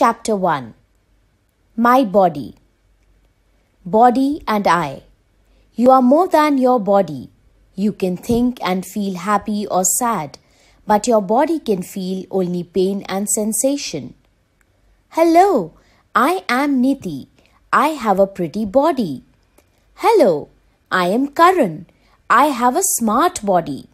Chapter 1 My Body Body and I. You are more than your body. You can think and feel happy or sad, but your body can feel only pain and sensation. Hello, I am Niti. I have a pretty body. Hello, I am Karan. I have a smart body.